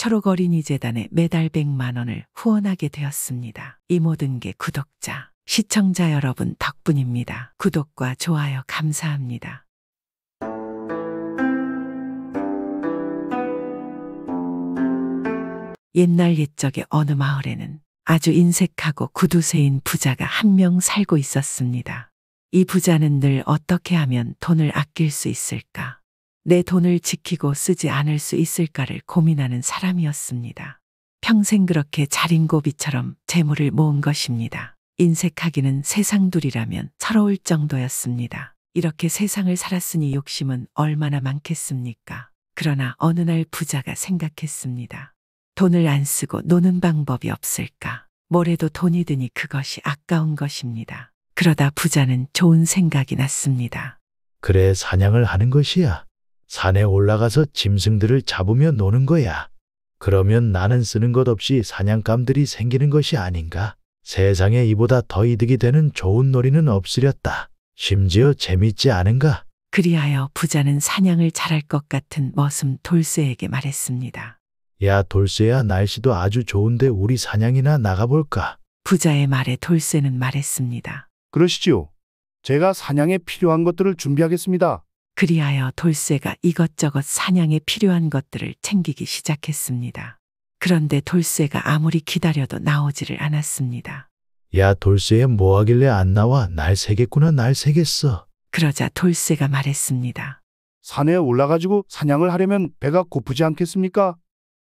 철옥어린이 재단에 매달 100만 원을 후원하게 되었습니다. 이 모든 게 구독자, 시청자 여러분 덕분입니다. 구독과 좋아요 감사합니다. 옛날 옛적의 어느 마을에는 아주 인색하고 구두쇠인 부자가 한 명 살고 있었습니다. 이 부자는 늘 어떻게 하면 돈을 아낄 수 있을까? 내 돈을 지키고 쓰지 않을 수 있을까를 고민하는 사람이었습니다. 평생 그렇게 자린고비처럼 재물을 모은 것입니다. 인색하기는 세상둘이라면 서러울 정도였습니다. 이렇게 세상을 살았으니 욕심은 얼마나 많겠습니까? 그러나 어느 날 부자가 생각했습니다. 돈을 안 쓰고 노는 방법이 없을까? 뭐래도 돈이 드니 그것이 아까운 것입니다. 그러다 부자는 좋은 생각이 났습니다. 그래 사냥을 하는 것이야. 산에 올라가서 짐승들을 잡으며 노는 거야. 그러면 나는 쓰는 것 없이 사냥감들이 생기는 것이 아닌가? 세상에 이보다 더 이득이 되는 좋은 놀이는 없으렸다. 심지어 재밌지 않은가? 그리하여 부자는 사냥을 잘할 것 같은 머슴 돌쇠에게 말했습니다. 야, 돌쇠야, 날씨도 아주 좋은데 우리 사냥이나 나가볼까? 부자의 말에 돌쇠는 말했습니다. 그러시지요. 제가 사냥에 필요한 것들을 준비하겠습니다. 그리하여 돌쇠가 이것저것 사냥에 필요한 것들을 챙기기 시작했습니다. 그런데 돌쇠가 아무리 기다려도 나오지를 않았습니다. 야, 돌쇠야 뭐 하길래 안 나와? 날 새겠구나, 날 새겠어. 그러자 돌쇠가 말했습니다. 산에 올라가지고 사냥을 하려면 배가 고프지 않겠습니까?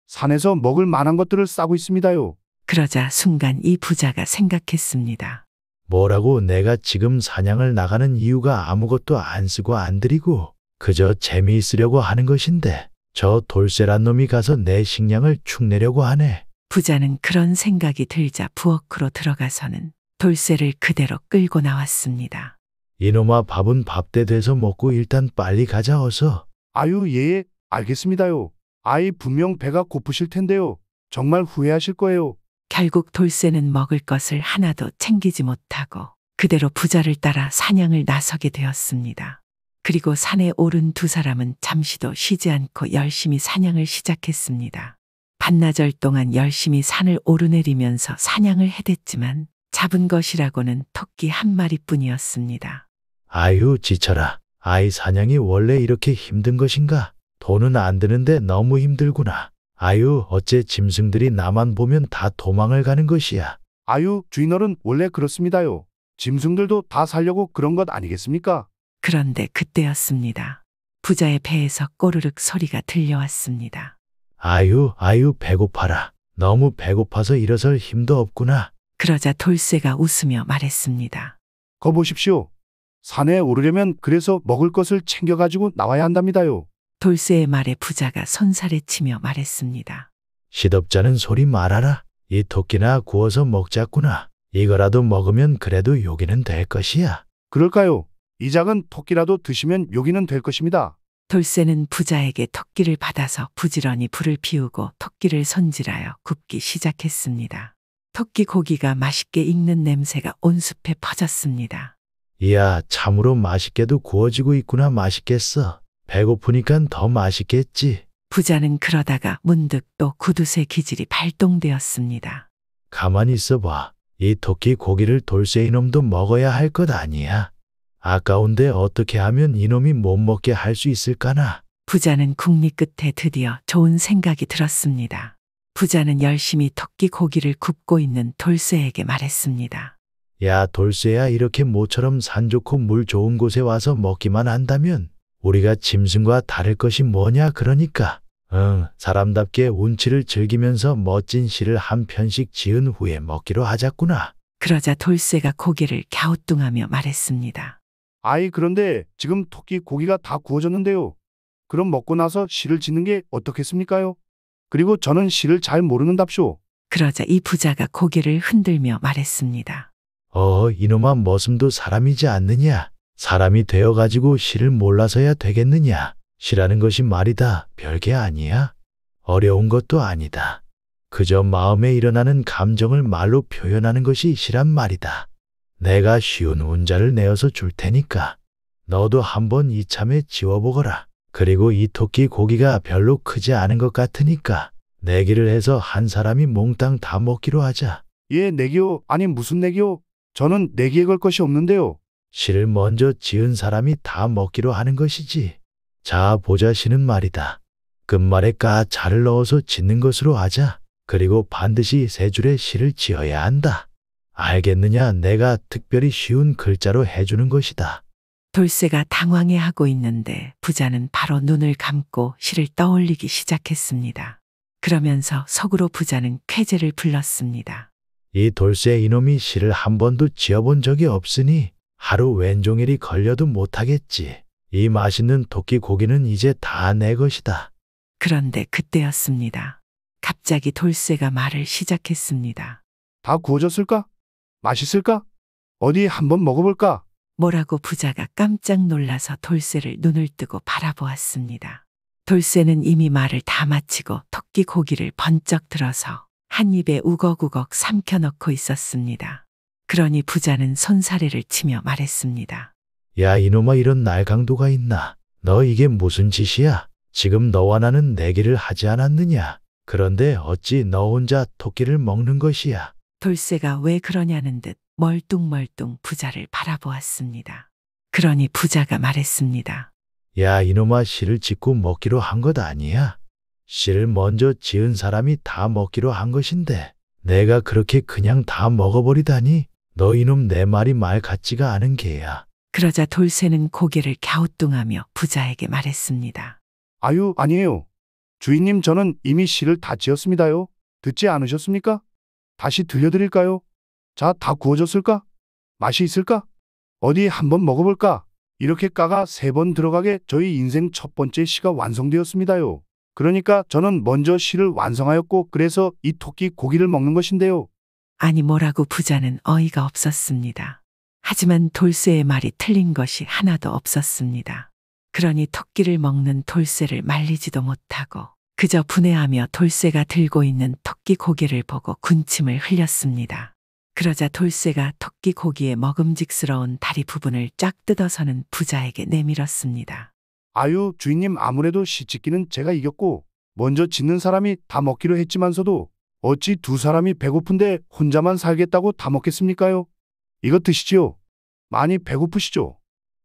산에서 먹을 만한 것들을 싸고 있습니다요. 그러자 순간 이 부자가 생각했습니다. 뭐라고 내가 지금 사냥을 나가는 이유가 아무것도 안 쓰고 안 드리고 그저 재미있으려고 하는 것인데 저 돌쇠란 놈이 가서 내 식량을 축내려고 하네. 부자는 그런 생각이 들자 부엌으로 들어가서는 돌쇠를 그대로 끌고 나왔습니다. 이놈아 밥은 밥대 돼서 먹고 일단 빨리 가자 어서. 아유, 예, 알겠습니다요. 아이 분명 배가 고프실 텐데요. 정말 후회하실 거예요. 결국 돌쇠는 먹을 것을 하나도 챙기지 못하고 그대로 부자를 따라 사냥을 나서게 되었습니다. 그리고 산에 오른 두 사람은 잠시도 쉬지 않고 열심히 사냥을 시작했습니다. 반나절 동안 열심히 산을 오르내리면서 사냥을 해댔지만 잡은 것이라고는 토끼 한 마리뿐이었습니다. 아유, 지쳐라. 아이 사냥이 원래 이렇게 힘든 것인가? 돈은 안 드는데 너무 힘들구나. 아유, 어째 짐승들이 나만 보면 다 도망을 가는 것이야. 아유, 주인어른 원래 그렇습니다요. 짐승들도 다 살려고 그런 것 아니겠습니까? 그런데 그때였습니다. 부자의 배에서 꼬르륵 소리가 들려왔습니다. 아유, 아유, 배고파라. 너무 배고파서 일어설 힘도 없구나. 그러자 돌쇠가 웃으며 말했습니다. 거 보십시오. 산에 오르려면 그래서 먹을 것을 챙겨가지고 나와야 한답니다요. 돌쇠의 말에 부자가 손살에 치며 말했습니다. 시덥자는 소리 말아라. 이 토끼나 구워서 먹자꾸나. 이거라도 먹으면 그래도 요기는 될 것이야. 그럴까요? 이 작은 토끼라도 드시면 요기는 될 것입니다. 돌쇠는 부자에게 토끼를 받아서 부지런히 불을 피우고 토끼를 손질하여 굽기 시작했습니다. 토끼 고기가 맛있게 익는 냄새가 온 숲에 퍼졌습니다. 이야, 참으로 맛있게도 구워지고 있구나 맛있겠어. 배고프니까더 맛있겠지. 부자는 그러다가 문득 또 구두쇠 기질이 발동되었습니다. 가만히 있어봐. 이 토끼 고기를 돌쇠 이놈도 먹어야 할 것 아니야. 아까운데 어떻게 하면 이놈이 못 먹게 할 수 있을까나. 부자는 국립 끝에 드디어 좋은 생각이 들었습니다. 부자는 열심히 토끼 고기를 굽고 있는 돌쇠에게 말했습니다. 야 돌쇠야 이렇게 모처럼 산 좋고 물 좋은 곳에 와서 먹기만 한다면 우리가 짐승과 다를 것이 뭐냐 그러니까. 응, 사람답게 운치를 즐기면서 멋진 시를 한 편씩 지은 후에 먹기로 하자꾸나. 그러자 돌쇠가 고개를 갸우뚱하며 말했습니다. 아이, 그런데 지금 토끼 고기가 다 구워졌는데요. 그럼 먹고 나서 시를 짓는 게 어떻겠습니까요? 그리고 저는 시를 잘 모르는답쇼. 그러자 이 부자가 고개를 흔들며 말했습니다. 어, 이놈아 머슴도 사람이지 않느냐? 사람이 되어가지고 시를 몰라서야 되겠느냐. 시라는 것이 말이다. 별게 아니야. 어려운 것도 아니다. 그저 마음에 일어나는 감정을 말로 표현하는 것이 시란 말이다. 내가 쉬운 운자를 내어서 줄 테니까 너도 한번 이참에 지워보거라. 그리고 이 토끼 고기가 별로 크지 않은 것 같으니까 내기를 해서 한 사람이 몽땅 다 먹기로 하자. 예, 내기요. 아니 무슨 내기요? 저는 내기에 걸 것이 없는데요. 실을 먼저 지은 사람이 다 먹기로 하는 것이지. 자 보자시는 말이다. 끝말에 까 자를 넣어서 짓는 것으로 하자. 그리고 반드시 세 줄의 시를 지어야 한다. 알겠느냐? 내가 특별히 쉬운 글자로 해주는 것이다. 돌쇠가 당황해하고 있는데 부자는 바로 눈을 감고 시를 떠올리기 시작했습니다. 그러면서 속으로 부자는 쾌재를 불렀습니다. 이 돌쇠 이놈이 시를 한 번도 지어본 적이 없으니 하루 왼종일이 걸려도 못하겠지. 이 맛있는 도끼 고기는 이제 다 내 것이다. 그런데 그때였습니다. 갑자기 돌쇠가 말을 시작했습니다. 다 구워졌을까? 맛있을까? 어디 한번 먹어볼까? 뭐라고 부자가 깜짝 놀라서 돌쇠를 눈을 뜨고 바라보았습니다. 돌쇠는 이미 말을 다 마치고 토끼 고기를 번쩍 들어서 한 입에 우걱우걱 삼켜넣고 있었습니다. 그러니 부자는 손사래를 치며 말했습니다. 야 이놈아 이런 날강도가 있나? 너 이게 무슨 짓이야? 지금 너와 나는 내기를 하지 않았느냐? 그런데 어찌 너 혼자 토끼를 먹는 것이야? 돌쇠가 왜 그러냐는 듯 멀뚱멀뚱 부자를 바라보았습니다. 그러니 부자가 말했습니다. 야 이놈아 씨를 짓고 먹기로 한 것 아니야? 씨를 먼저 지은 사람이 다 먹기로 한 것인데 내가 그렇게 그냥 다 먹어버리다니 너 이놈 내 말이 말 같지가 않은 개야. 그러자 돌쇠는 고개를 갸우뚱하며 부자에게 말했습니다. 아유, 아니에요. 주인님, 저는 이미 시를 다 지었습니다요. 듣지 않으셨습니까? 다시 들려드릴까요? 자, 다 구워졌을까? 맛이 있을까? 어디 한번 먹어볼까? 이렇게 까가 세 번 들어가게 저희 인생 첫 번째 시가 완성되었습니다요. 그러니까 저는 먼저 시를 완성하였고 그래서 이 토끼 고기를 먹는 것인데요. 아니 뭐라고 부자는 어이가 없었습니다. 하지만 돌쇠의 말이 틀린 것이 하나도 없었습니다. 그러니 토끼를 먹는 돌쇠를 말리지도 못하고 그저 분해하며 돌쇠가 들고 있는 토끼 고기를 보고 군침을 흘렸습니다. 그러자 돌쇠가 토끼 고기의 먹음직스러운 다리 부분을 쫙 뜯어서는 부자에게 내밀었습니다. 아유, 주인님 아무래도 시집기는 제가 이겼고 먼저 짓는 사람이 다 먹기로 했지만서도 어찌 두 사람이 배고픈데 혼자만 살겠다고 다 먹겠습니까요? 이것 드시죠 많이 배고프시죠?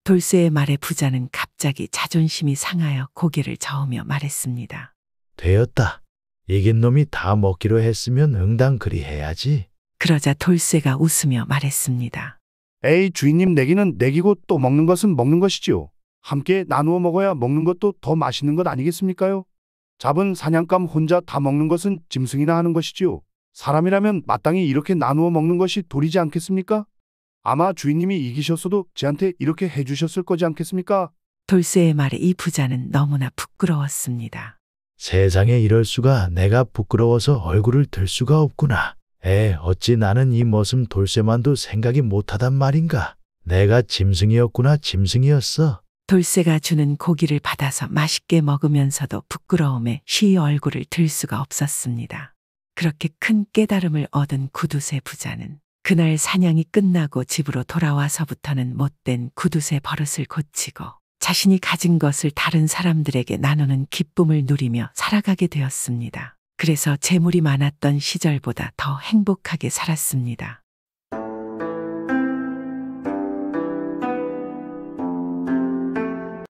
돌쇠의 말에 부자는 갑자기 자존심이 상하여 고개를 저으며 말했습니다. 되었다. 이긴 놈이 다 먹기로 했으면 응당 그리 해야지. 그러자 돌쇠가 웃으며 말했습니다. 에이 주인님 내기는 내기고 또 먹는 것은 먹는 것이지요. 함께 나누어 먹어야 먹는 것도 더 맛있는 것 아니겠습니까요? 잡은 사냥감 혼자 다 먹는 것은 짐승이나 하는 것이지요. 사람이라면 마땅히 이렇게 나누어 먹는 것이 도리지 않겠습니까? 아마 주인님이 이기셨어도 제한테 이렇게 해주셨을 거지 않겠습니까? 돌쇠의 말에 이 부자는 너무나 부끄러웠습니다. 세상에 이럴 수가 내가 부끄러워서 얼굴을 들 수가 없구나. 에, 어찌 나는 이 모습 돌쇠만도 생각이 못하단 말인가. 내가 짐승이었구나, 짐승이었어. 돌쇠가 주는 고기를 받아서 맛있게 먹으면서도 부끄러움에 쉬 얼굴을 들 수가 없었습니다. 그렇게 큰 깨달음을 얻은 구두쇠 부자는 그날 사냥이 끝나고 집으로 돌아와서부터는 못된 구두쇠 버릇을 고치고 자신이 가진 것을 다른 사람들에게 나누는 기쁨을 누리며 살아가게 되었습니다. 그래서 재물이 많았던 시절보다 더 행복하게 살았습니다.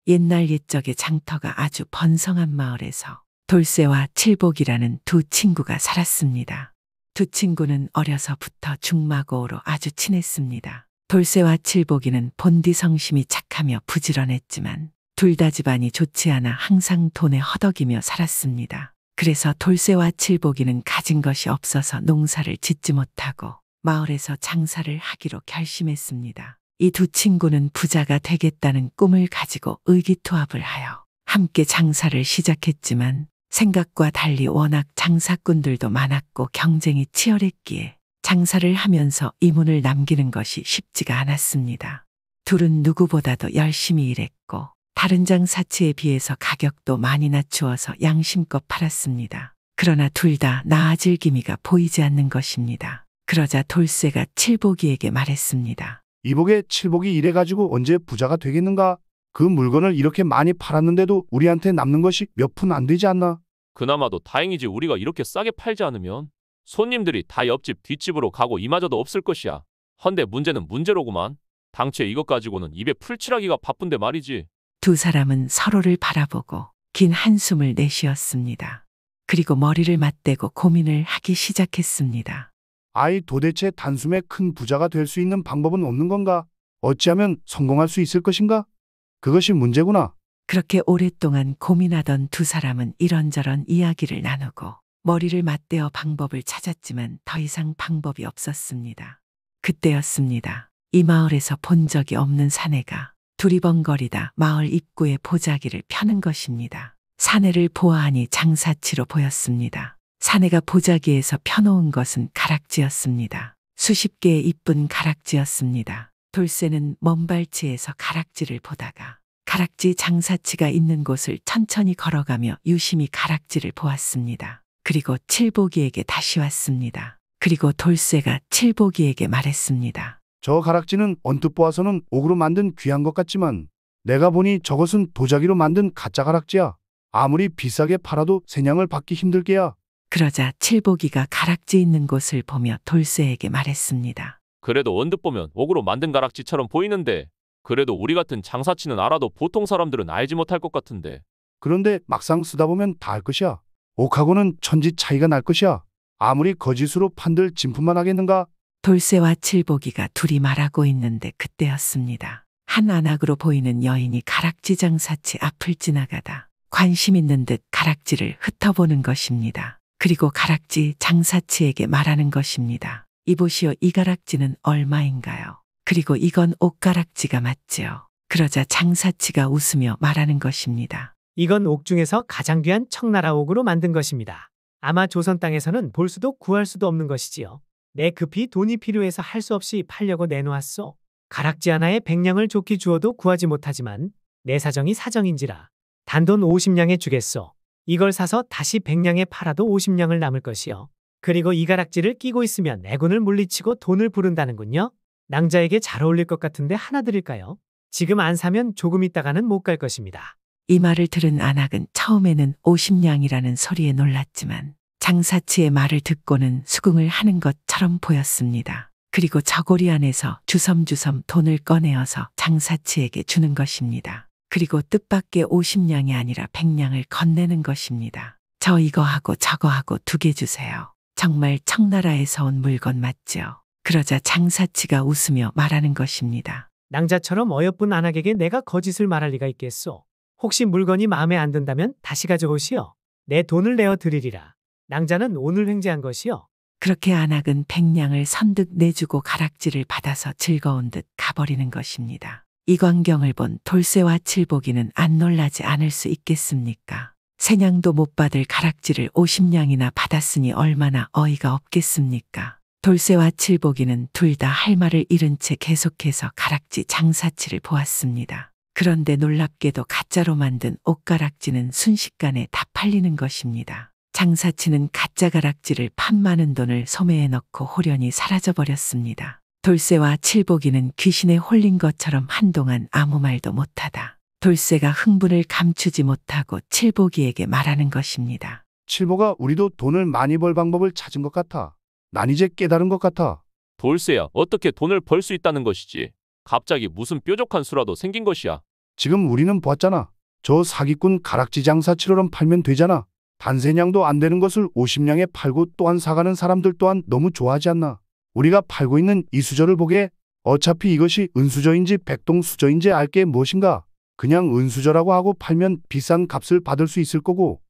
옛날 옛적의 장터가 아주 번성한 마을에서 돌쇠와 칠복이라는 두 친구가 살았습니다. 두 친구는 어려서부터 중마고로 아주 친했습니다. 돌쇠와 칠복이는 본디 성심이 착하며 부지런했지만 둘 다 집안이 좋지 않아 항상 돈에 허덕이며 살았습니다. 그래서 돌쇠와 칠복이는 가진 것이 없어서 농사를 짓지 못하고 마을에서 장사를 하기로 결심했습니다. 이두 친구는 부자가 되겠다는 꿈을 가지고 의기투합을 하여 함께 장사를 시작했지만 생각과 달리 워낙 장사꾼들도 많았고 경쟁이 치열했기에 장사를 하면서 이문을 남기는 것이 쉽지가 않았습니다. 둘은 누구보다도 열심히 일했고 다른 장사치에 비해서 가격도 많이 낮추어서 양심껏 팔았습니다. 그러나 둘 다 나아질 기미가 보이지 않는 것입니다. 그러자 돌쇠가 칠보기에게 말했습니다. 이복에 칠복이 이래가지고 언제 부자가 되겠는가? 그 물건을 이렇게 많이 팔았는데도 우리한테 남는 것이 몇 푼 안 되지 않나? 그나마도 다행이지 우리가 이렇게 싸게 팔지 않으면 손님들이 다 옆집 뒷집으로 가고 이마저도 없을 것이야. 헌데 문제는 문제로구만. 당최 이것 가지고는 입에 풀칠하기가 바쁜데 말이지. 두 사람은 서로를 바라보고 긴 한숨을 내쉬었습니다. 그리고 머리를 맞대고 고민을 하기 시작했습니다. 아이 도대체 단숨에 큰 부자가 될 수 있는 방법은 없는 건가? 어찌하면 성공할 수 있을 것인가? 그것이 문제구나. 그렇게 오랫동안 고민하던 두 사람은 이런저런 이야기를 나누고 머리를 맞대어 방법을 찾았지만 더 이상 방법이 없었습니다. 그때였습니다. 이 마을에서 본 적이 없는 사내가 두리번거리다 마을 입구에 보자기를 펴는 것입니다. 사내를 보아하니 장사치로 보였습니다. 사내가 보자기에서 펴놓은 것은 가락지였습니다. 수십 개의 이쁜 가락지였습니다. 돌쇠는 먼발치에서 가락지를 보다가 가락지 장사치가 있는 곳을 천천히 걸어가며 유심히 가락지를 보았습니다. 그리고 칠보기에게 다시 왔습니다. 그리고 돌쇠가 칠보기에게 말했습니다. 저 가락지는 언뜻 보아서는 옥으로 만든 귀한 것 같지만 내가 보니 저것은 도자기로 만든 가짜 가락지야. 아무리 비싸게 팔아도 세냥을 받기 힘들게야. 그러자 칠보기가 가락지 있는 곳을 보며 돌쇠에게 말했습니다. 그래도 언뜻 보면 옥으로 만든 가락지처럼 보이는데 그래도 우리 같은 장사치는 알아도 보통 사람들은 알지 못할 것 같은데 그런데 막상 쓰다 보면 다 알 것이야. 옥하고는 천지 차이가 날 것이야. 아무리 거짓으로 판들 진품만 하겠는가? 돌쇠와 칠보기가 둘이 말하고 있는데 그때였습니다. 한 안악으로 보이는 여인이 가락지 장사치 앞을 지나가다 관심 있는 듯 가락지를 흩어보는 것입니다. 그리고 가락지 장사치에게 말하는 것입니다. 이보시오 이 가락지는 얼마인가요? 그리고 이건 옷가락지가 맞지요. 그러자 장사치가 웃으며 말하는 것입니다. 이건 옥 중에서 가장 귀한 청나라 옥으로 만든 것입니다. 아마 조선 땅에서는 볼 수도 구할 수도 없는 것이지요. 내 급히 돈이 필요해서 할 수 없이 팔려고 내놓았소. 가락지 하나에 백냥을 좋게 주어도 구하지 못하지만 내 사정이 사정인지라 단돈 50냥에 주겠소. 이걸 사서 다시 백냥에 팔아도 5 0냥을 남을 것이요. 그리고 이 가락지를 끼고 있으면 애군을 물리치고 돈을 부른다는군요. 낭자에게 잘 어울릴 것 같은데 하나 드릴까요? 지금 안 사면 조금 있다가는 못 갈 것입니다. 이 말을 들은 안학은 처음에는 5 0냥이라는 소리에 놀랐지만 장사치의 말을 듣고는 수긍을 하는 것처럼 보였습니다. 그리고 저고리 안에서 주섬주섬 돈을 꺼내어서 장사치에게 주는 것입니다. 그리고 뜻밖의 50냥이 아니라 100냥을 건네는 것입니다. 저 이거 하고 저거 하고 두 개 주세요. 정말 청나라에서 온 물건 맞죠? 그러자 장사치가 웃으며 말하는 것입니다. 낭자처럼 어여쁜 안악에게 내가 거짓을 말할 리가 있겠소. 혹시 물건이 마음에 안 든다면 다시 가져오시오. 내 돈을 내어 드리리라. 낭자는 오늘 횡재한 것이요. 그렇게 안악은 백냥을 선득 내주고 가락지를 받아서 즐거운 듯 가버리는 것입니다. 이 광경을 본 돌쇠와 칠복이는 안 놀라지 않을 수 있겠습니까? 세냥도 못 받을 가락지를 50냥이나 받았으니 얼마나 어이가 없겠습니까? 돌쇠와 칠복이는 둘 다 할 말을 잃은 채 계속해서 가락지 장사치를 보았습니다. 그런데 놀랍게도 가짜로 만든 옷가락지는 순식간에 다 팔리는 것입니다. 장사치는 가짜 가락지를 판많은 돈을 소매에 넣고 호련히 사라져버렸습니다. 돌쇠와 칠복이는 귀신에 홀린 것처럼 한동안 아무 말도 못하다. 돌쇠가 흥분을 감추지 못하고 칠복이에게 말하는 것입니다. 칠복아 우리도 돈을 많이 벌 방법을 찾은 것 같아. 난 이제 깨달은 것 같아. 돌쇠야, 어떻게 돈을 벌 수 있다는 것이지? 갑자기 무슨 뾰족한 수라도 생긴 것이야. 지금 우리는 봤잖아. 저 사기꾼 가락지 장사 치월은 팔면 되잖아. 단세냥도 안 되는 것을 50냥에 팔고 또한 사가는 사람들 또한 너무 좋아하지 않나? 우리가 팔고 있는 이 수저를 보게 어차피 이것이 은수저인지 백동수저인지 알게 무엇인가? 그냥 은수저라고 하고 팔면 비싼 값을 받을 수 있을 거고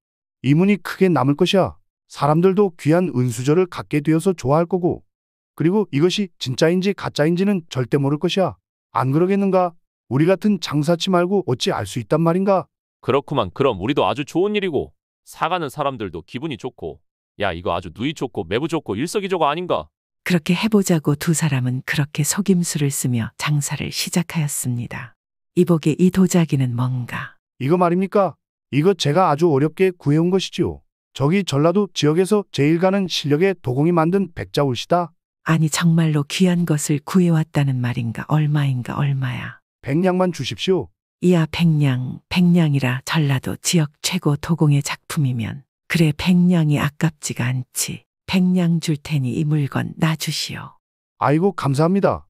이문이 크게 남을 것이야. 사람들도 귀한 은수저를 갖게 되어서 좋아할 거고 그리고 이것이 진짜인지 가짜인지는 절대 모를 것이야. 안 그러겠는가? 우리 같은 장사치 말고 어찌 알 수 있단 말인가? 그렇구만 그럼 우리도 아주 좋은 일이고 사가는 사람들도 기분이 좋고 야 이거 아주 누이 좋고 매부 좋고 일석이조가 아닌가? 그렇게 해보자고 두 사람은 그렇게 속임수를 쓰며 장사를 시작하였습니다. 이복의 이 도자기는 뭔가 이거 말입니까? 이거 제가 아주 어렵게 구해온 것이지요. 저기 전라도 지역에서 제일 가는 실력의 도공이 만든 백자울시다. 아니 정말로 귀한 것을 구해왔다는 말인가 얼마인가 얼마야. 백냥만 주십시오. 이야 백냥, 백냥이라 전라도 지역 최고 도공의 작품이면 그래 백냥이 아깝지가 않지. 백냥 줄 테니 이 물건 놔 주시오. 아이고 감사합니다.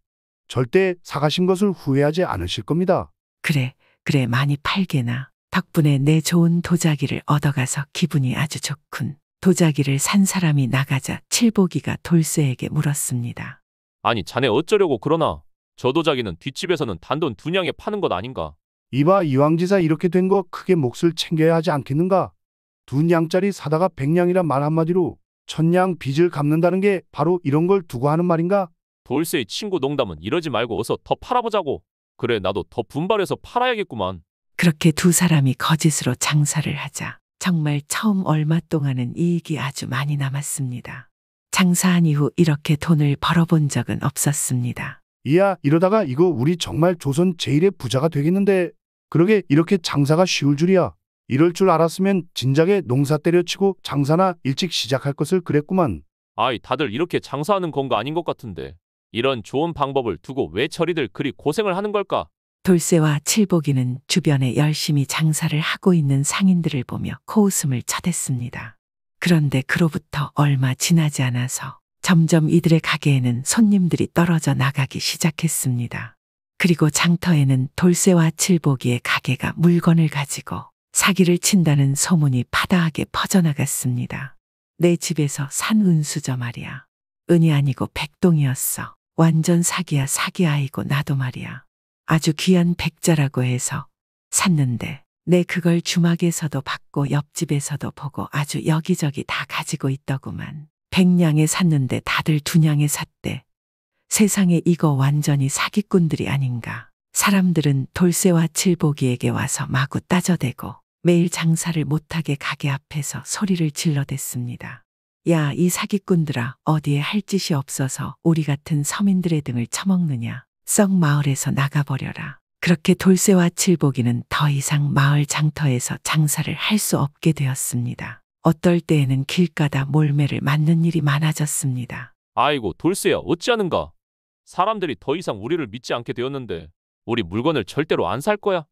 절대 사가신 것을 후회하지 않으실 겁니다. 그래, 그래 많이 팔게나. 덕분에 내 좋은 도자기를 얻어가서 기분이 아주 좋군. 도자기를 산 사람이 나가자 칠보기가 돌쇠에게 물었습니다. 아니 자네 어쩌려고 그러나 저 도자기는 뒷집에서는 단돈 두 냥에 파는 것 아닌가? 이봐 이왕지사 이렇게 된 거 크게 몫을 챙겨야 하지 않겠는가? 두 냥짜리 사다가 백냥이라말 한마디로 천냥 빚을 갚는다는 게 바로 이런 걸 두고 하는 말인가? 돌쇠의 친구 농담은 이러지 말고 어서 더 팔아보자고. 그래 나도 더 분발해서 팔아야겠구만. 그렇게 두 사람이 거짓으로 장사를 하자 정말 처음 얼마 동안은 이익이 아주 많이 남았습니다. 장사한 이후 이렇게 돈을 벌어본 적은 없었습니다. 이야 이러다가 이거 우리 정말 조선 제일의 부자가 되겠는데 그러게 이렇게 장사가 쉬울 줄이야. 이럴 줄 알았으면 진작에 농사 때려치고 장사나 일찍 시작할 것을 그랬구만. 아이 다들 이렇게 장사하는 건가 아닌 것 같은데 이런 좋은 방법을 두고 왜 저리들 그리 고생을 하는 걸까? 돌쇠와 칠복이는 주변에 열심히 장사를 하고 있는 상인들을 보며 코웃음을 쳐댔습니다. 그런데 그로부터 얼마 지나지 않아서 점점 이들의 가게에는 손님들이 떨어져 나가기 시작했습니다. 그리고 장터에는 돌쇠와 칠복이의 가게가 물건을 가지고 사기를 친다는 소문이 파다하게 퍼져나갔습니다. 내 집에서 산 은수저 말이야. 은이 아니고 백동이었어. 완전 사기야 사기아이고 나도 말이야. 아주 귀한 백자라고 해서 샀는데 내 그걸 주막에서도 받고 옆집에서도 보고 아주 여기저기 다 가지고 있더구만. 백냥에 샀는데 다들 두냥에 샀대. 세상에 이거 완전히 사기꾼들이 아닌가. 사람들은 돌쇠와 칠보기에게 와서 마구 따져대고 매일 장사를 못하게 가게 앞에서 소리를 질러댔습니다. 야, 이 사기꾼들아, 어디에 할 짓이 없어서 우리 같은 서민들의 등을 처먹느냐. 썩 마을에서 나가버려라. 그렇게 돌쇠와 칠복이는 더 이상 마을 장터에서 장사를 할 수 없게 되었습니다. 어떨 때에는 길가다 몰매를 맞는 일이 많아졌습니다. 아이고 돌쇠야 어찌하는가. 사람들이 더 이상 우리를 믿지 않게 되었는데 우리 물건을 절대로 안 살 거야.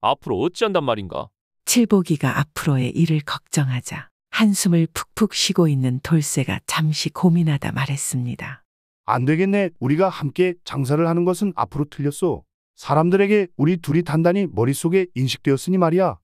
앞으로 어찌한단 말인가. 칠보기가 앞으로의 일을 걱정하자 한숨을 푹푹 쉬고 있는 돌쇠가 잠시 고민하다 말했습니다. 안 되겠네. 우리가 함께 장사를 하는 것은 앞으로 틀렸소. 사람들에게 우리 둘이 단단히 머릿속에 인식되었으니 말이야.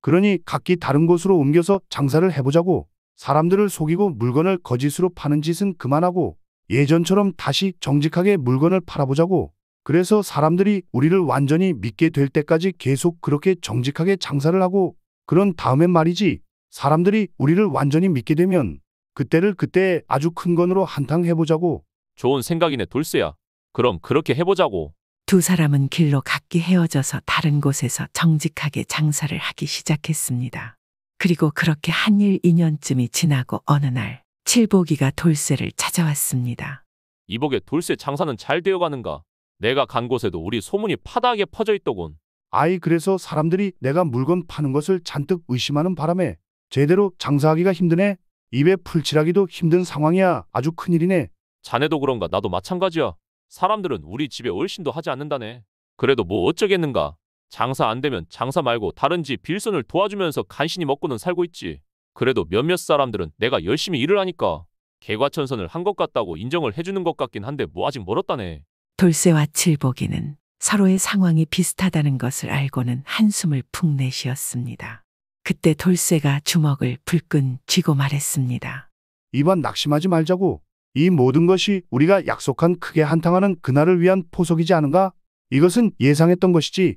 그러니 각기 다른 곳으로 옮겨서 장사를 해보자고. 사람들을 속이고 물건을 거짓으로 파는 짓은 그만하고 예전처럼 다시 정직하게 물건을 팔아보자고. 그래서 사람들이 우리를 완전히 믿게 될 때까지 계속 그렇게 정직하게 장사를 하고 그런 다음엔 말이지 사람들이 우리를 완전히 믿게 되면 그때를 그때 아주 큰 건으로 한탕 해보자고. 좋은 생각이네 돌쇠야. 그럼 그렇게 해보자고. 두 사람은 길로 각기 헤어져서 다른 곳에서 정직하게 장사를 하기 시작했습니다. 그리고 그렇게 한일 2년쯤이 지나고 어느 날 칠보기가 돌쇠를 찾아왔습니다. 이복의 돌쇠 장사는 잘 되어가는가? 내가 간 곳에도 우리 소문이 파다하게 퍼져 있더군. 아이 그래서 사람들이 내가 물건 파는 것을 잔뜩 의심하는 바람에 제대로 장사하기가 힘드네. 입에 풀칠하기도 힘든 상황이야. 아주 큰일이네. 자네도 그런가 나도 마찬가지야. 사람들은 우리 집에 얼씬도 하지 않는다네. 그래도 뭐 어쩌겠는가. 장사 안 되면 장사 말고 다른 집 빌손을 도와주면서 간신히 먹고는 살고 있지. 그래도 몇몇 사람들은 내가 열심히 일을 하니까 개과천선을 한 것 같다고 인정을 해주는 것 같긴 한데 뭐 아직 멀었다네. 돌쇠와 칠복이는 서로의 상황이 비슷하다는 것을 알고는 한숨을 푹 내쉬었습니다. 그때 돌쇠가 주먹을 불끈 쥐고 말했습니다. 이번 낙심하지 말자고. 이 모든 것이 우리가 약속한 크게 한탕하는 그날을 위한 포석이지 않은가? 이것은 예상했던 것이지.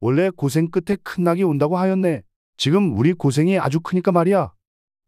원래 고생 끝에 큰 낙이 온다고 하였네. 지금 우리 고생이 아주 크니까 말이야.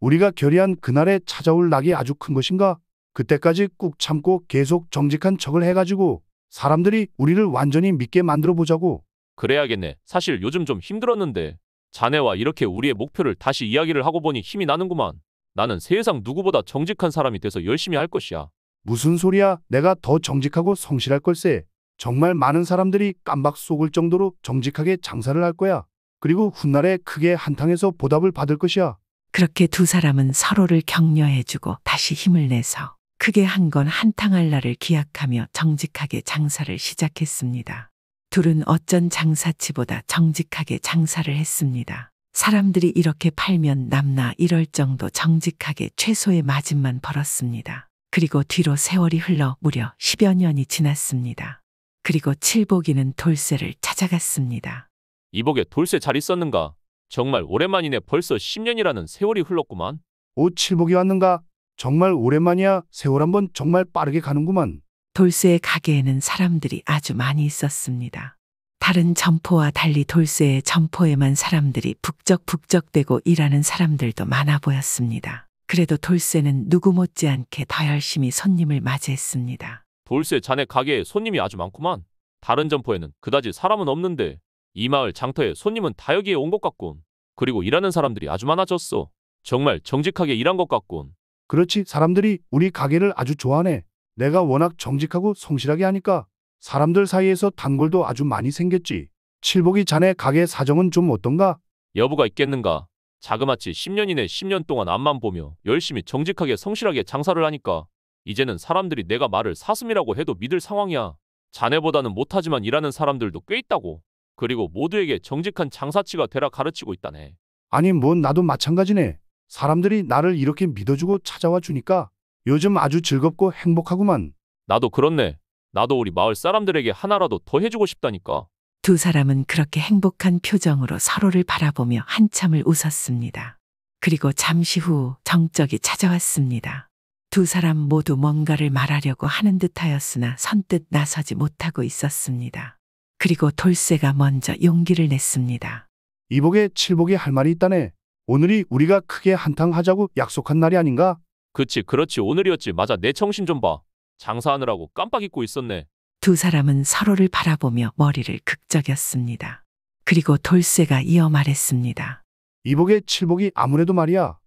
우리가 결의한 그날에 찾아올 낙이 아주 큰 것인가? 그때까지 꾹 참고 계속 정직한 척을 해가지고 사람들이 우리를 완전히 믿게 만들어 보자고. 그래야겠네. 사실 요즘 좀 힘들었는데 자네와 이렇게 우리의 목표를 다시 이야기를 하고 보니 힘이 나는구만. 나는 세상 누구보다 정직한 사람이 돼서 열심히 할 것이야. 무슨 소리야? 내가 더 정직하고 성실할 걸세. 정말 많은 사람들이 깜박 속을 정도로 정직하게 장사를 할 거야. 그리고 훗날에 크게 한탕에서 보답을 받을 것이야. 그렇게 두 사람은 서로를 격려해주고 다시 힘을 내서 크게 한 건 한탕할 날을 기약하며 정직하게 장사를 시작했습니다. 둘은 어쩐 장사치보다 정직하게 장사를 했습니다. 사람들이 이렇게 팔면 남나 이럴 정도 정직하게 최소의 마진만 벌었습니다. 그리고 뒤로 세월이 흘러 무려 10여 년이 지났습니다. 그리고 칠복이는 돌쇠를 찾아갔습니다. 이복에 돌쇠 잘 있었는가? 정말 오랜만이네 벌써 10년이라는 세월이 흘렀구만. 오 칠복이 왔는가? 정말 오랜만이야. 세월 한번 정말 빠르게 가는구만. 돌쇠의 가게에는 사람들이 아주 많이 있었습니다. 다른 점포와 달리 돌쇠의 점포에만 사람들이 북적북적대고 일하는 사람들도 많아 보였습니다. 그래도 돌쇠는 누구 못지않게 더 열심히 손님을 맞이했습니다. 돌쇠 자네 가게에 손님이 아주 많구만. 다른 점포에는 그다지 사람은 없는데 이 마을 장터에 손님은 다 여기에 온 것 같군. 그리고 일하는 사람들이 아주 많아졌어. 정말 정직하게 일한 것 같군. 그렇지 사람들이 우리 가게를 아주 좋아하네. 내가 워낙 정직하고 성실하게 하니까 사람들 사이에서 단골도 아주 많이 생겼지. 칠복이 자네 가게 사정은 좀 어떤가? 여부가 있겠는가. 자그마치 1 0년이내 10년 동안 앞만 보며 열심히 정직하게 성실하게 장사를 하니까 이제는 사람들이 내가 말을 사슴이라고 해도 믿을 상황이야. 자네보다는 못하지만 일하는 사람들도 꽤 있다고. 그리고 모두에게 정직한 장사치가 되라 가르치고 있다네. 아니 뭔 뭐 나도 마찬가지네. 사람들이 나를 이렇게 믿어주고 찾아와 주니까 요즘 아주 즐겁고 행복하구만. 나도 그렇네. 나도 우리 마을 사람들에게 하나라도 더 해주고 싶다니까. 두 사람은 그렇게 행복한 표정으로 서로를 바라보며 한참을 웃었습니다. 그리고 잠시 후 정적이 찾아왔습니다. 두 사람 모두 뭔가를 말하려고 하는 듯하였으나 선뜻 나서지 못하고 있었습니다. 그리고 돌쇠가 먼저 용기를 냈습니다. 이복에 칠복이 할 말이 있다네. 오늘이 우리가 크게 한탕 하자고 약속한 날이 아닌가? 그치, 그렇지. 오늘이었지. 맞아. 내 정신 좀 봐. 장사하느라고 깜빡 잊고 있었네. 두 사람은 서로를 바라보며 머리를 극적였습니다. 그리고 돌쇠가 이어 말했습니다. 이복의 칠복이 아무래도 말이야.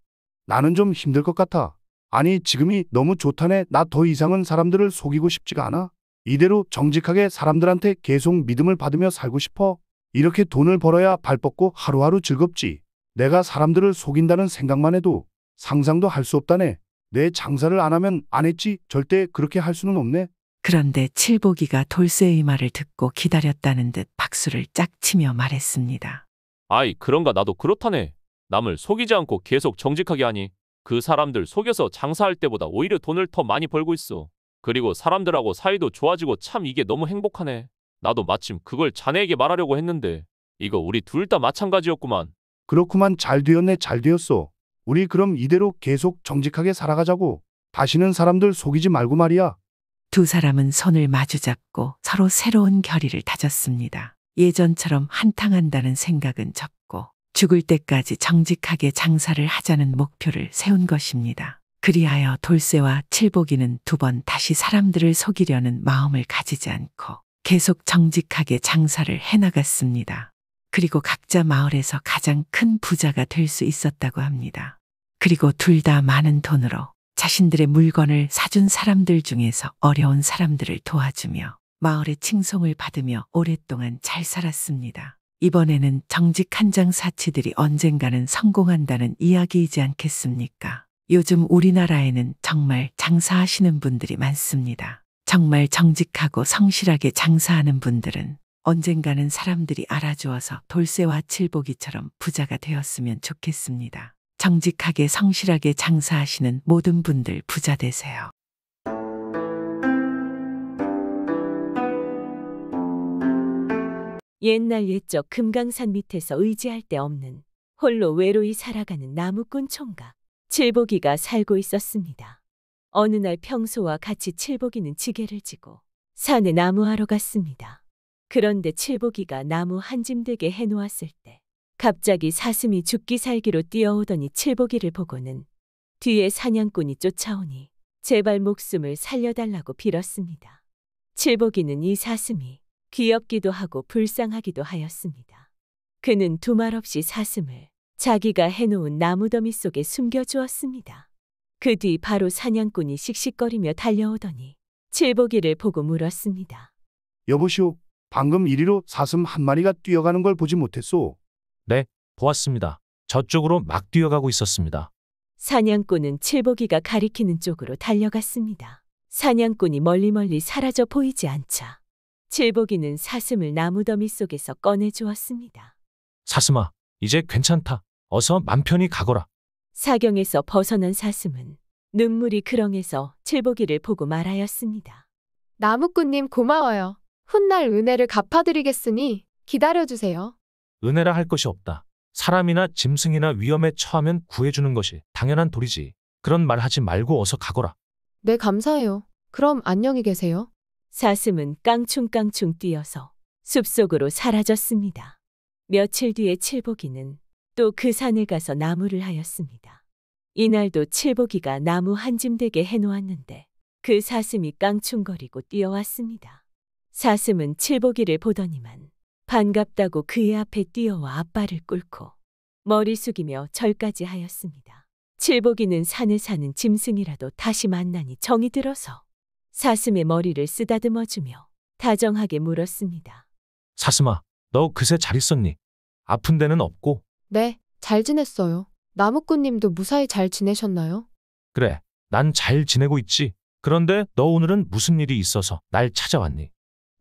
나는 좀 힘들 것 같아. 아니 지금이 너무 좋다네. 나 더 이상은 사람들을 속이고 싶지가 않아. 이대로 정직하게 사람들한테 계속 믿음을 받으며 살고 싶어. 이렇게 돈을 벌어야 발 뻗고 하루하루 즐겁지. 내가 사람들을 속인다는 생각만 해도 상상도 할 수 없다네. 내 장사를 안 하면 안 했지 절대 그렇게 할 수는 없네. 그런데 칠보기가 돌쇠의 말을 듣고 기다렸다는 듯 박수를 짝 치며 말했습니다. 아이, 그런가 나도 그렇다네. 남을 속이지 않고 계속 정직하게 하니 그 사람들 속여서 장사할 때보다 오히려 돈을 더 많이 벌고 있어. 그리고 사람들하고 사이도 좋아지고 참 이게 너무 행복하네. 나도 마침 그걸 자네에게 말하려고 했는데 이거 우리 둘 다 마찬가지였구만. 그렇구만 잘 되었네 잘되었어 우리 그럼 이대로 계속 정직하게 살아가자고. 다시는 사람들 속이지 말고 말이야. 두 사람은 손을 마주잡고 서로 새로운 결의를 다졌습니다. 예전처럼 한탕한다는 생각은 접고 죽을 때까지 정직하게 장사를 하자는 목표를 세운 것입니다. 그리하여 돌쇠와 칠복이는 두 번 다시 사람들을 속이려는 마음을 가지지 않고 계속 정직하게 장사를 해나갔습니다. 그리고 각자 마을에서 가장 큰 부자가 될 수 있었다고 합니다. 그리고 둘 다 많은 돈으로 자신들의 물건을 사준 사람들 중에서 어려운 사람들을 도와주며 마을의 칭송을 받으며 오랫동안 잘 살았습니다. 이번에는 정직 한장 사치들이 언젠가는 성공한다는 이야기이지 않겠습니까? 요즘 우리나라에는 정말 장사하시는 분들이 많습니다. 정말 정직하고 성실하게 장사하는 분들은 언젠가는 사람들이 알아주어서 돌쇠와 칠보기처럼 부자가 되었으면 좋겠습니다. 정직하게 성실하게 장사하시는 모든 분들 부자 되세요. 옛날 옛적 금강산 밑에서 의지할 데 없는 홀로 외로이 살아가는 나무꾼 총각 칠보기가 살고 있었습니다. 어느 날 평소와 같이 칠보기는 지게를 지고 산에 나무하러 갔습니다. 그런데 칠보기가 나무 한짐되게 해놓았을 때 갑자기 사슴이 죽기 살기로 뛰어오더니 칠보기를 보고는 뒤에 사냥꾼이 쫓아오니 제발 목숨을 살려달라고 빌었습니다. 칠보기는 이 사슴이 귀엽기도 하고 불쌍하기도 하였습니다. 그는 두말 없이 사슴을 자기가 해놓은 나무더미 속에 숨겨주었습니다. 그 뒤 바로 사냥꾼이 씩씩거리며 달려오더니 칠보기를 보고 물었습니다. 여보시오, 방금 이리로 사슴 한 마리가 뛰어가는 걸 보지 못했소. 네, 보았습니다. 저쪽으로 막 뛰어가고 있었습니다. 사냥꾼은 칠보기가 가리키는 쪽으로 달려갔습니다. 사냥꾼이 멀리멀리 사라져 보이지 않자 칠보기는 사슴을 나무더미 속에서 꺼내 주었습니다. 사슴아, 이제 괜찮다. 어서 맘 편히 가거라. 사경에서 벗어난 사슴은 눈물이 그렁해서 칠보기를 보고 말하였습니다. 나무꾼님 고마워요. 훗날 은혜를 갚아드리겠으니 기다려주세요. 은혜라 할 것이 없다. 사람이나 짐승이나 위험에 처하면 구해주는 것이 당연한 도리지. 그런 말 하지 말고 어서 가거라. 네, 감사해요. 그럼 안녕히 계세요. 사슴은 깡충깡충 뛰어서 숲속으로 사라졌습니다. 며칠 뒤에 칠복이는 또 그 산을 가서 나무를 하였습니다. 이날도 칠복이가 나무 한 짐 되게 해놓았는데 그 사슴이 깡충거리고 뛰어왔습니다. 사슴은 칠보기를 보더니만 반갑다고 그의 앞에 뛰어와 아빠를 꿇고 머리 숙이며 절까지 하였습니다. 칠보기는 산에 사는 짐승이라도 다시 만나니 정이 들어서 사슴의 머리를 쓰다듬어주며 다정하게 물었습니다. 사슴아, 너 그새 잘 있었니? 아픈 데는 없고? 네, 잘 지냈어요. 나무꾼님도 무사히 잘 지내셨나요? 그래, 난 잘 지내고 있지. 그런데 너 오늘은 무슨 일이 있어서 날 찾아왔니?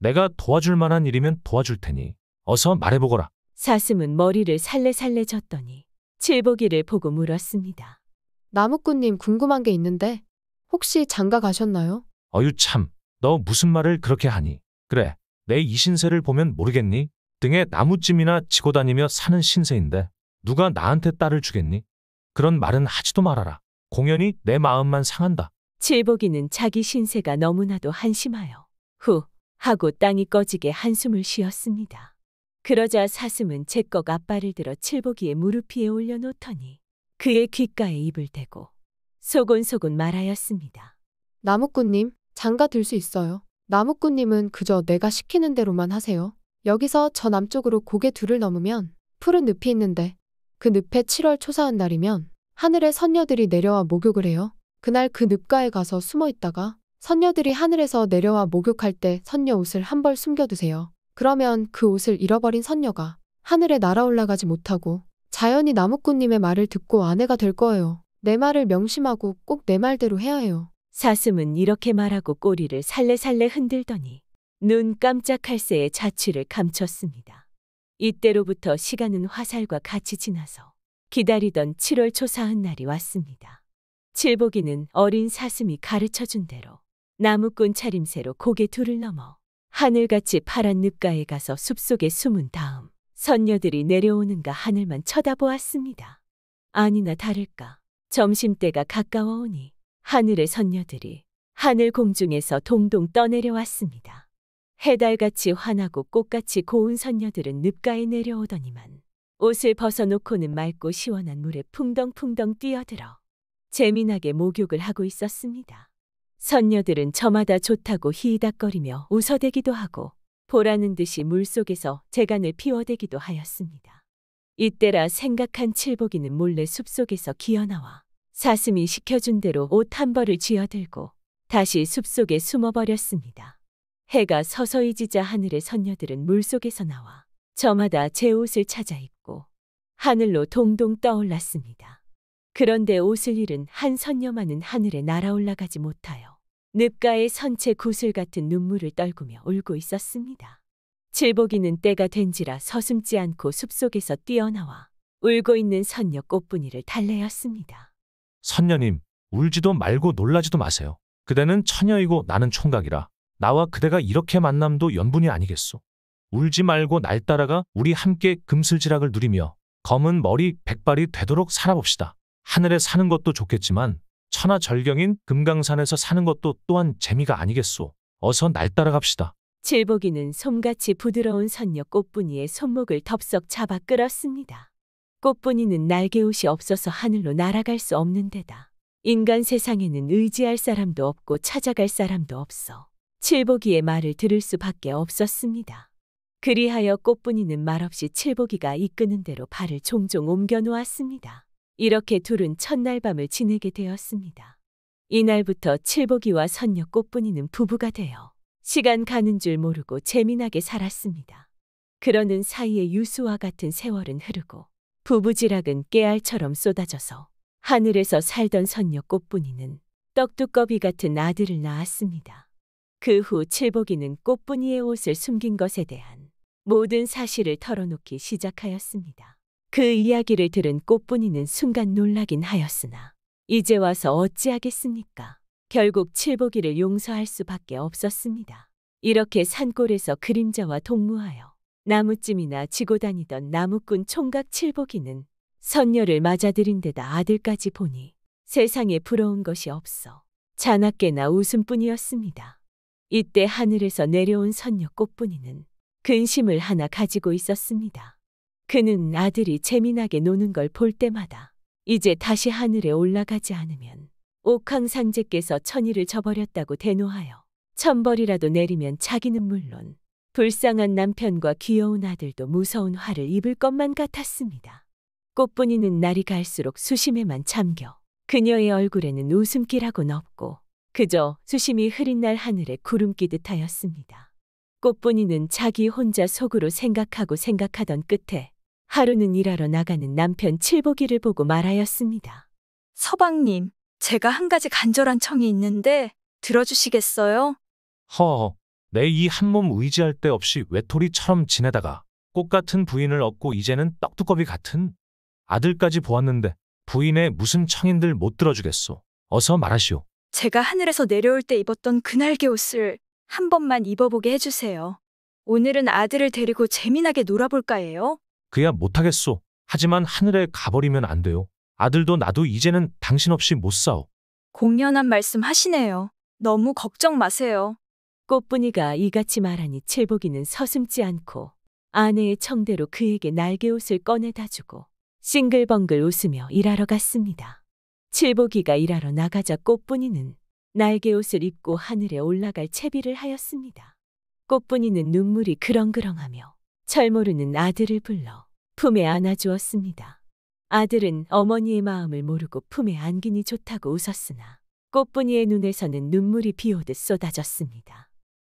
내가 도와줄 만한 일이면 도와줄 테니 어서 말해보거라. 사슴은 머리를 살레살레 졌더니 칠보기를 보고 물었습니다. 나무꾼님 궁금한 게 있는데 혹시 장가 가셨나요? 어유 참, 너 무슨 말을 그렇게 하니? 그래, 내 이 신세를 보면 모르겠니? 등에 나무찜이나 지고 다니며 사는 신세인데 누가 나한테 딸을 주겠니? 그런 말은 하지도 말아라. 공연히 내 마음만 상한다. 칠보기는 자기 신세가 너무나도 한심하여 후 하고 땅이 꺼지게 한숨을 쉬었습니다. 그러자 사슴은 제꺽 앞발을 들어 칠보기의 무릎 위에 올려놓더니 그의 귓가에 입을 대고 소곤소곤 말하였습니다. 나무꾼님, 장가 들 수 있어요. 나무꾼님은 그저 내가 시키는 대로만 하세요. 여기서 저 남쪽으로 고개 둘을 넘으면 푸른 늪이 있는데 그 늪에 7월 초사한 날이면 하늘의 선녀들이 내려와 목욕을 해요. 그날 그 늪가에 가서 숨어 있다가 선녀들이 하늘에서 내려와 목욕할 때 선녀 옷을 한 벌 숨겨두세요. 그러면 그 옷을 잃어버린 선녀가 하늘에 날아올라가지 못하고 자연히 나무꾼님의 말을 듣고 아내가 될 거예요. 내 말을 명심하고 꼭 내 말대로 해야 해요. 사슴은 이렇게 말하고 꼬리를 살레살레 흔들더니 눈 깜짝할 새에 자취를 감췄습니다. 이때로부터 시간은 화살과 같이 지나서 기다리던 7월 초사흔 날이 왔습니다. 칠복이는 어린 사슴이 가르쳐준 대로 나무꾼 차림새로 고개 둘을 넘어 하늘같이 파란 늪가에 가서 숲속에 숨은 다음 선녀들이 내려오는가 하늘만 쳐다보았습니다. 아니나 다를까 점심때가 가까워오니 하늘의 선녀들이 하늘 공중에서 동동 떠내려왔습니다. 해달같이 환하고 꽃같이 고운 선녀들은 늪가에 내려오더니만 옷을 벗어놓고는 맑고 시원한 물에 풍덩풍덩 뛰어들어 재미나게 목욕을 하고 있었습니다. 선녀들은 저마다 좋다고 히닥거리며 웃어대기도 하고 보라는 듯이 물속에서 재간을 피워대기도 하였습니다. 이때라 생각한 칠복이는 몰래 숲속에서 기어나와 사슴이 시켜준 대로 옷 한 벌을 쥐어들고 다시 숲속에 숨어버렸습니다. 해가 서서히 지자 하늘의 선녀들은 물속에서 나와 저마다 제 옷을 찾아 입고 하늘로 동동 떠올랐습니다. 그런데 옷을 잃은 한 선녀만은 하늘에 날아올라가지 못하여 늪가의 선체 구슬 같은 눈물을 떨구며 울고 있었습니다. 칠복이는 때가 된지라 서슴지 않고 숲속에서 뛰어나와 울고 있는 선녀 꽃분이를 달래었습니다. 선녀님, 울지도 말고 놀라지도 마세요. 그대는 처녀이고 나는 총각이라 나와 그대가 이렇게 만남도 연분이 아니겠소. 울지 말고 날 따라가 우리 함께 금슬지락을 누리며 검은 머리 백발이 되도록 살아봅시다. 하늘에 사는 것도 좋겠지만 천하 절경인 금강산에서 사는 것도 또한 재미가 아니겠소. 어서 날 따라갑시다. 칠보기는 솜같이 부드러운 선녀 꽃분이의 손목을 덥석 잡아 끌었습니다. 꽃분이는 날개옷이 없어서 하늘로 날아갈 수 없는 데다. 인간 세상에는 의지할 사람도 없고 찾아갈 사람도 없어. 칠보기의 말을 들을 수밖에 없었습니다. 그리하여 꽃분이는 말없이 칠보기가 이끄는 대로 발을 종종 옮겨 놓았습니다. 이렇게 둘은 첫날 밤을 지내게 되었습니다. 이날부터 칠복이와 선녀 꽃분이는 부부가 되어 시간 가는 줄 모르고 재미나게 살았습니다. 그러는 사이에 유수와 같은 세월은 흐르고 부부지락은 깨알처럼 쏟아져서 하늘에서 살던 선녀 꽃분이는 떡두꺼비 같은 아들을 낳았습니다. 그 후 칠복이는 꽃분이의 옷을 숨긴 것에 대한 모든 사실을 털어놓기 시작하였습니다. 그 이야기를 들은 꽃분이는 순간 놀라긴 하였으나 이제 와서 어찌하겠습니까? 결국 칠보기를 용서할 수밖에 없었습니다. 이렇게 산골에서 그림자와 동무하여 나무찜이나 지고 다니던 나무꾼 총각 칠보기는 선녀를 맞아들인 데다 아들까지 보니 세상에 부러운 것이 없어 자나깨나 웃음뿐이었습니다. 이때 하늘에서 내려온 선녀 꽃분이는 근심을 하나 가지고 있었습니다. 그는 아들이 재미나게 노는 걸 볼 때마다 이제 다시 하늘에 올라가지 않으면 옥황 상제께서 천의를 저버렸다고 대노하여 천벌이라도 내리면 자기는 물론 불쌍한 남편과 귀여운 아들도 무서운 화를 입을 것만 같았습니다. 꽃분이는 날이 갈수록 수심에만 잠겨 그녀의 얼굴에는 웃음기라곤 없고 그저 수심이 흐린 날 하늘에 구름 끼듯 하였습니다. 꽃분이는 자기 혼자 속으로 생각하고 생각하던 끝에 하루는 일하러 나가는 남편 칠보기를 보고 말하였습니다. 서방님, 제가 한 가지 간절한 청이 있는데 들어주시겠어요? 허허, 내이 한 몸 의지할 데 없이 외톨이처럼 지내다가 꽃 같은 부인을 얻고 이제는 떡두꺼비 같은 아들까지 보았는데 부인의 무슨 청인들 못 들어주겠소. 어서 말하시오. 제가 하늘에서 내려올 때 입었던 그 날개 옷을 한 번만 입어보게 해주세요. 오늘은 아들을 데리고 재미나게 놀아볼까 해요. 그야 못하겠소. 하지만 하늘에 가버리면 안 돼요. 아들도 나도 이제는 당신 없이 못 싸워. 공연한 말씀 하시네요. 너무 걱정 마세요. 꽃분이가 이같이 말하니 칠복이는 서슴지 않고 아내의 청대로 그에게 날개옷을 꺼내다 주고 싱글벙글 웃으며 일하러 갔습니다. 칠복이가 일하러 나가자 꽃분이는 날개옷을 입고 하늘에 올라갈 채비를 하였습니다. 꽃분이는 눈물이 그렁그렁하며 잘모르는 아들을 불러 품에 안아주었습니다. 아들은 어머니의 마음을 모르고 품에 안기니 좋다고 웃었으나 꽃분이의 눈에서는 눈물이 비오듯 쏟아졌습니다.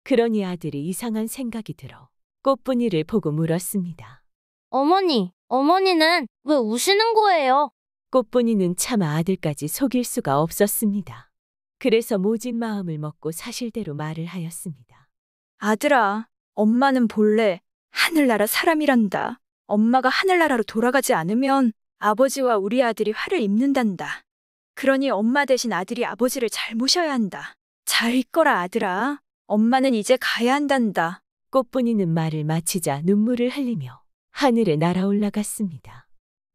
그러니 아들이 이상한 생각이 들어 꽃분이를 보고 물었습니다. 어머니, 어머니는 왜 우시는 거예요? 꽃분이는 차마 아들까지 속일 수가 없었습니다. 그래서 모진 마음을 먹고 사실대로 말을 하였습니다. 아들아, 엄마는 본래 하늘나라 사람이란다. 엄마가 하늘나라로 돌아가지 않으면 아버지와 우리 아들이 화를 입는단다. 그러니 엄마 대신 아들이 아버지를 잘 모셔야 한다. 잘 있거라 아들아. 엄마는 이제 가야 한단다. 꽃분이는 말을 마치자 눈물을 흘리며 하늘에 날아올라갔습니다.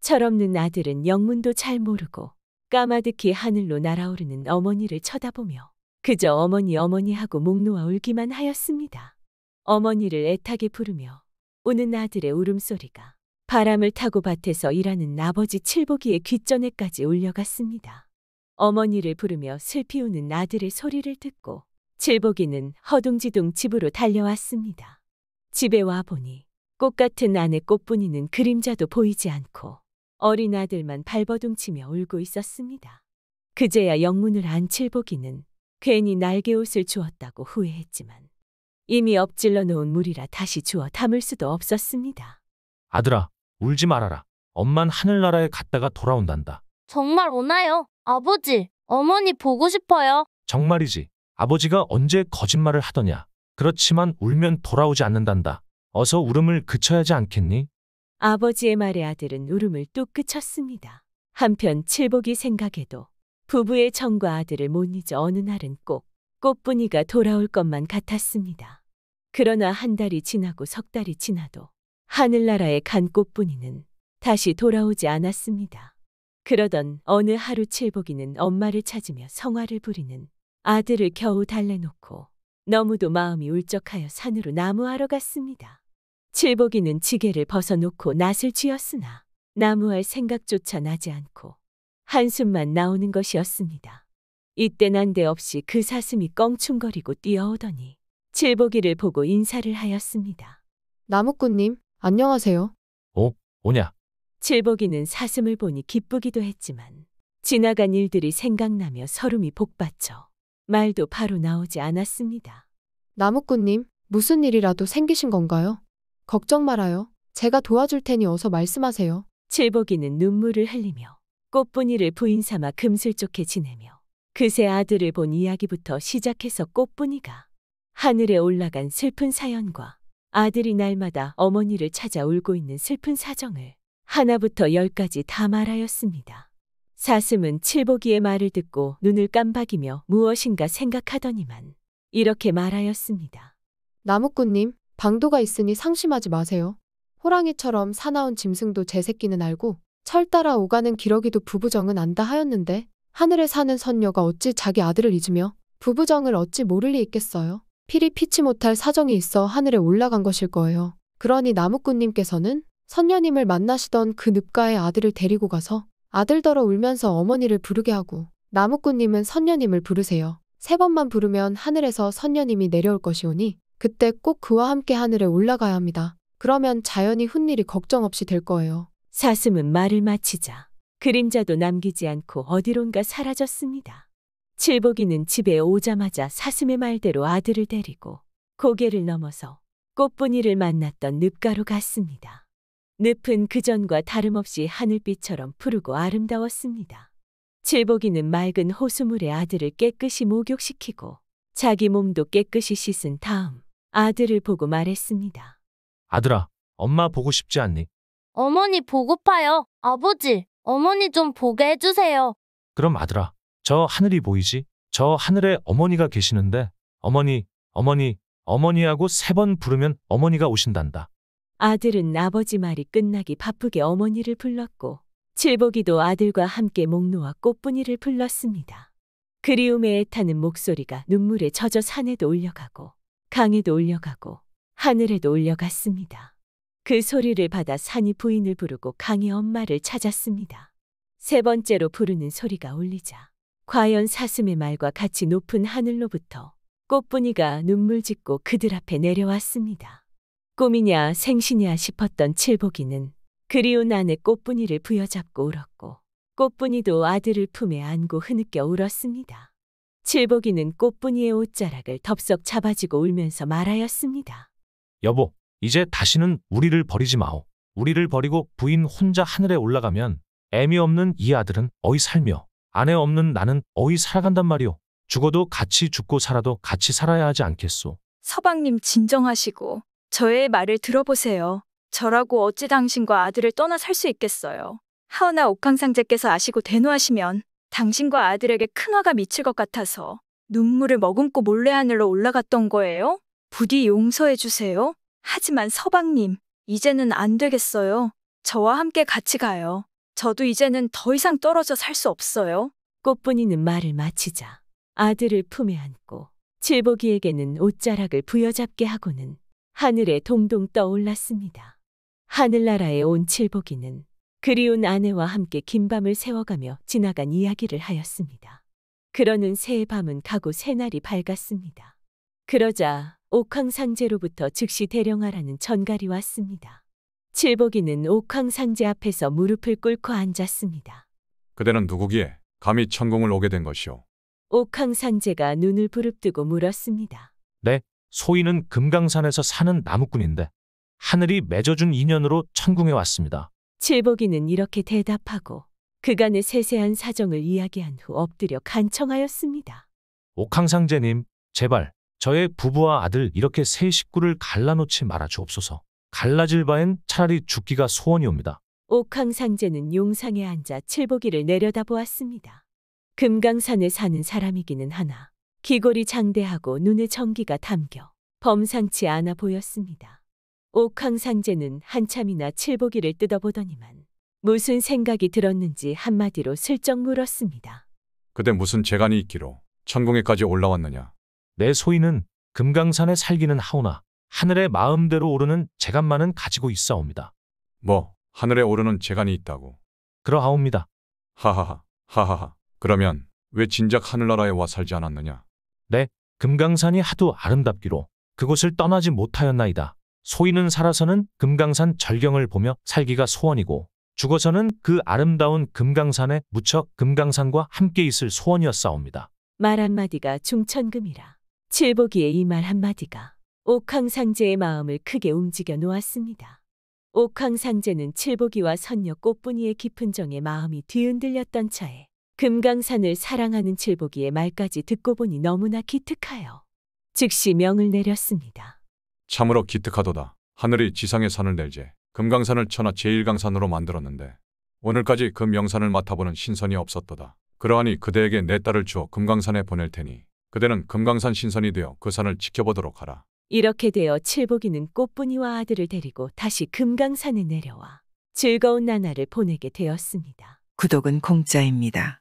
철없는 아들은 영문도 잘 모르고 까마득히 하늘로 날아오르는 어머니를 쳐다보며 그저 어머니 어머니 하고 목 놓아 울기만 하였습니다. 어머니를 애타게 부르며 우는 아들의 울음소리가 바람을 타고 밭에서 일하는 아버지 칠보기의 귓전에까지 울려갔습니다. 어머니를 부르며 슬피 우는 아들의 소리를 듣고 칠보기는 허둥지둥 집으로 달려왔습니다. 집에 와 보니 꽃 같은 아내 꽃분이는 그림자도 보이지 않고 어린 아들만 발버둥치며 울고 있었습니다. 그제야 영문을 안 칠보기는 괜히 날개옷을 주었다고 후회했지만 이미 엎질러 놓은 물이라 다시 주워 담을 수도 없었습니다. 아들아, 울지 말아라. 엄만 하늘나라에 갔다가 돌아온단다. 정말 오나요? 아버지, 어머니 보고 싶어요. 정말이지. 아버지가 언제 거짓말을 하더냐. 그렇지만 울면 돌아오지 않는단다. 어서 울음을 그쳐야지 않겠니? 아버지의 말에 아들은 울음을 뚝 그쳤습니다. 한편 칠복이 생각해도 부부의 정과 아들을 못 잊어 어느 날은 꼭 꽃분이가 돌아올 것만 같았습니다. 그러나 한 달이 지나고 석 달이 지나도 하늘나라의 간꽃분이는 다시 돌아오지 않았습니다. 그러던 어느 하루 칠복이는 엄마를 찾으며 성화를 부리는 아들을 겨우 달래놓고 너무도 마음이 울적하여 산으로 나무하러 갔습니다. 칠복이는 지게를 벗어놓고 낫을 쥐었으나 나무할 생각조차 나지 않고 한숨만 나오는 것이었습니다. 이때 난데없이 그 사슴이 껑충거리고 뛰어오더니 칠보기를 보고 인사를 하였습니다. 나무꾼님, 안녕하세요. 어? 오냐? 오 칠보기는 사슴을 보니 기쁘기도 했지만 지나간 일들이 생각나며 서름이 복받쳐 말도 바로 나오지 않았습니다. 나무꾼님, 무슨 일이라도 생기신 건가요? 걱정 말아요. 제가 도와줄 테니 어서 말씀하세요. 칠보기는 눈물을 흘리며 꽃분이를 부인 삼아 금슬쩍해 지내며 그새 아들을 본 이야기부터 시작해서 꽃분이가 하늘에 올라간 슬픈 사연과 아들이 날마다 어머니를 찾아 울고 있는 슬픈 사정을 하나부터 열까지 다 말하였습니다. 사슴은 칠보기의 말을 듣고 눈을 깜박이며 무엇인가 생각하더니만 이렇게 말하였습니다. 나무꾼님, 방도가 있으니 상심하지 마세요. 호랑이처럼 사나운 짐승도 제 새끼는 알고 철 따라 오가는 기러기도 부부정은 안다 하였는데 하늘에 사는 선녀가 어찌 자기 아들을 잊으며 부부정을 어찌 모를 리 있겠어요. 필히 피치 못할 사정이 있어 하늘에 올라간 것일 거예요. 그러니 나무꾼님께서는 선녀님을 만나시던 그 늪가의 아들을 데리고 가서 아들더러 울면서 어머니를 부르게 하고 나무꾼님은 선녀님을 부르세요. 세 번만 부르면 하늘에서 선녀님이 내려올 것이오니 그때 꼭 그와 함께 하늘에 올라가야 합니다. 그러면 자연히 훗일이 걱정 없이 될 거예요. 사슴은 말을 마치자 그림자도 남기지 않고 어디론가 사라졌습니다. 칠복이는 집에 오자마자 사슴의 말대로 아들을 데리고 고개를 넘어서 꽃분이를 만났던 늪가로 갔습니다. 늪은 그전과 다름없이 하늘빛처럼 푸르고 아름다웠습니다. 칠복이는 맑은 호수물에 아들을 깨끗이 목욕시키고 자기 몸도 깨끗이 씻은 다음 아들을 보고 말했습니다. 아들아, 엄마 보고 싶지 않니? 어머니 보고파요. 아버지, 어머니 좀 보게 해주세요. 그럼 아들아, 저 하늘이 보이지? 저 하늘에 어머니가 계시는데 어머니, 어머니, 어머니하고 세 번 부르면 어머니가 오신단다. 아들은 아버지 말이 끝나기 바쁘게 어머니를 불렀고 칠복이도 아들과 함께 목 놓아 꽃분이를 불렀습니다. 그리움에 애타는 목소리가 눈물에 젖어 산에도 올려가고 강에도 올려가고 하늘에도 올려갔습니다. 그 소리를 받아 산이 부인을 부르고 강이 엄마를 찾았습니다. 세 번째로 부르는 소리가 울리자 과연 사슴의 말과 같이 높은 하늘로부터 꽃분이가 눈물 짓고 그들 앞에 내려왔습니다. 꿈이냐 생신이야 싶었던 칠복이는 그리운 아내 꽃분이를 부여잡고 울었고 꽃분이도 아들을 품에 안고 흐느껴 울었습니다. 칠복이는 꽃분이의 옷자락을 덥석 잡아지고 울면서 말하였습니다. 여보, 이제 다시는 우리를 버리지 마오. 우리를 버리고 부인 혼자 하늘에 올라가면 애미 없는 이 아들은 어이 살며 아내 없는 나는 어이 살아간단 말이오. 죽어도 같이 죽고 살아도 같이 살아야 하지 않겠소. 서방님 진정하시고 저의 말을 들어보세요. 저라고 어찌 당신과 아들을 떠나 살 수 있겠어요. 하오나 옥황상제께서 아시고 대노하시면 당신과 아들에게 큰 화가 미칠 것 같아서 눈물을 머금고 몰래 하늘로 올라갔던 거예요. 부디 용서해 주세요. 하지만 서방님, 이제는 안 되겠어요. 저와 함께 같이 가요. 저도 이제는 더 이상 떨어져 살 수 없어요. 꽃분이는 말을 마치자 아들을 품에 안고 칠보기에게는 옷자락을 부여잡게 하고는 하늘에 동동 떠올랐습니다. 하늘나라에 온 칠보기는 그리운 아내와 함께 긴 밤을 세워가며 지나간 이야기를 하였습니다. 그러는 새해 밤은 가고 새날이 밝았습니다. 그러자 옥황상제로부터 즉시 대령하라는 전갈이 왔습니다. 칠복이는 옥황 상제 앞에서 무릎을 꿇고 앉았습니다. 그대는 누구기에 감히 천궁을 오게 된 것이오? 옥황 상제가 눈을 부릅뜨고 물었습니다. 네, 소인은 금강산에서 사는 나무꾼인데 하늘이 맺어준 인연으로 천궁에 왔습니다. 칠복이는 이렇게 대답하고 그간의 세세한 사정을 이야기한 후 엎드려 간청하였습니다. 옥황상제님, 제발 저의 부부와 아들 이렇게 세 식구를 갈라놓지 말아주옵소서. 갈라질 바엔 차라리 죽기가 소원이옵니다. 옥황상제는 용상에 앉아 칠보기를 내려다보았습니다. 금강산에 사는 사람이기는 하나 귀골이 장대하고 눈에 전기가 담겨 범상치 않아 보였습니다. 옥황상제는 한참이나 칠보기를 뜯어보더니만 무슨 생각이 들었는지 한마디로 슬쩍 물었습니다. 그대 무슨 재간이 있기로 천궁에까지 올라왔느냐? 내 소인은 금강산에 살기는 하오나 하늘에 마음대로 오르는 재간만은 가지고 있사옵니다. 뭐 하늘에 오르는 재간이 있다고. 그러하옵니다. 하하하 하하하. 그러면 왜 진작 하늘나라에 와 살지 않았느냐? 네, 금강산이 하도 아름답기로 그곳을 떠나지 못하였나이다. 소인은 살아서는 금강산 절경을 보며 살기가 소원이고 죽어서는 그 아름다운 금강산에 묻혀 금강산과 함께 있을 소원이었사옵니다. 말 한마디가 중천금이라. 칠보기에이 말 한마디가 옥황상제의 마음을 크게 움직여 놓았습니다. 옥황상제는 칠보기와 선녀 꽃분이의 깊은 정에 마음이 뒤흔들렸던 차에 금강산을 사랑하는 칠보기의 말까지 듣고 보니 너무나 기특하여 즉시 명을 내렸습니다. 참으로 기특하도다. 하늘이 지상의 산을 낼제 금강산을 천하 제1강산으로 만들었는데 오늘까지 그 명산을 맡아보는 신선이 없었도다. 그러하니 그대에게 내 딸을 주어 금강산에 보낼 테니 그대는 금강산 신선이 되어 그 산을 지켜보도록 하라. 이렇게 되어 칠복이는 꽃분이와 아들을 데리고 다시 금강산에 내려와 즐거운 나날을 보내게 되었습니다. 구독은 공짜입니다.